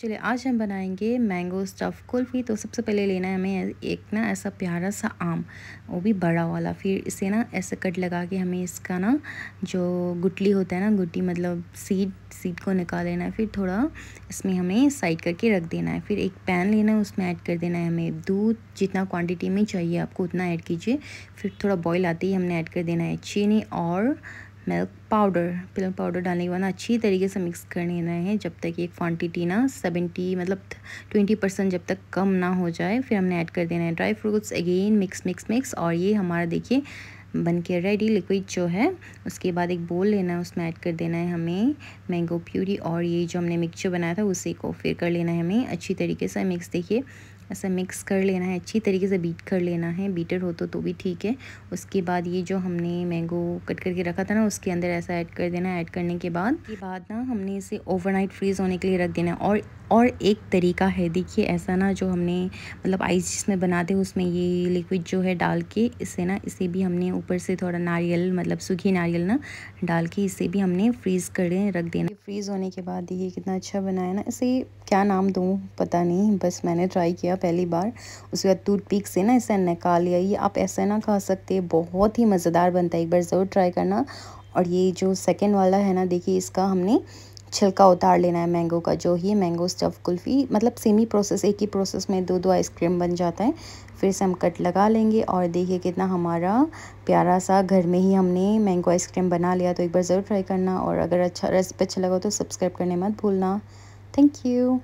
चलिए आज हम बनाएंगे मैंगो स्टफ़ कुल्फ़ी तो सबसे पहले लेना है हमें एक ना ऐसा प्यारा सा आम वो भी बड़ा वाला फिर इसे ना ऐसे कट लगा के हमें इसका ना जो गुटली होता है ना गुटली मतलब सीड सीड को निकाल लेना है फिर थोड़ा इसमें हमें साइड करके रख देना है फिर एक पैन लेना है उसमें ऐड कर देना है हमें दूध जितना क्वान्टिटी में चाहिए आपको उतना ऐड कीजिए फिर थोड़ा बॉयल आते ही हमने ऐड कर देना है चीनी और मिल्क पाउडर मिल्क पाउडर डालने के बाद ना अच्छी तरीके से मिक्स कर लेना है जब तक ये क्वांटिटी ना सेवेंटी मतलब ट्वेंटी परसेंट जब तक कम ना हो जाए फिर हमने ऐड कर देना है dry fruits again mix mix mix और ये हमारा देखिए बन के रेडी लिक्विड जो है उसके बाद एक बोल लेना है उसमें ऐड कर देना है हमें मैंगो प्यूरी और ये जो हमने मिक्सचर बनाया था उसी को फिर कर लेना है हमें अच्छी तरीके से मिक्स देखिए ऐसा मिक्स कर लेना है अच्छी तरीके से बीट कर लेना है बीटर हो तो तो भी ठीक है उसके बाद ये जो हमने मैंगो कट करके रखा था ना उसके अंदर ऐसा ऐड कर देना ऐड करने के बाद के बाद ना हमने इसे ओवरनाइट फ्रीज़ होने के लिए रख देना और और एक तरीका है देखिए ऐसा ना जो हमने मतलब आइस जिसमें बनाते हैं उसमें ये लिक्विड जो है डाल के इसे ना इसे भी हमने ऊपर से थोड़ा नारियल मतलब सूखी नारियल ना डाल के इसे भी हमने फ्रीज़ कर रख देना फ्रीज़ होने के बाद देखिए कितना अच्छा बनाया ना इसे क्या नाम दूँ पता नहीं बस मैंने ट्राई किया पहली बार उसके बाद टूथ पिक से ना इसे निकाल लिया ये आप ऐसा ना खा सकते बहुत ही मज़ेदार बनता है एक बार ज़रूर ट्राई करना और ये जो सेकेंड वाला है ना देखिए इसका हमने छिलका उतार लेना है मैंगो का जो ही मैंगो स्टफ़ कुल्फ़ी मतलब सेम ही प्रोसेस एक ही प्रोसेस में दो दो आइसक्रीम बन जाता है फिर से हम कट लगा लेंगे और देखिए कितना हमारा प्यारा सा घर में ही हमने मैंगो आइसक्रीम बना लिया तो एक बार ज़रूर ट्राई करना और अगर अच्छा रेसिपी अच्छा लगा तो सब्सक्राइब करने मत भूलना थैंक यू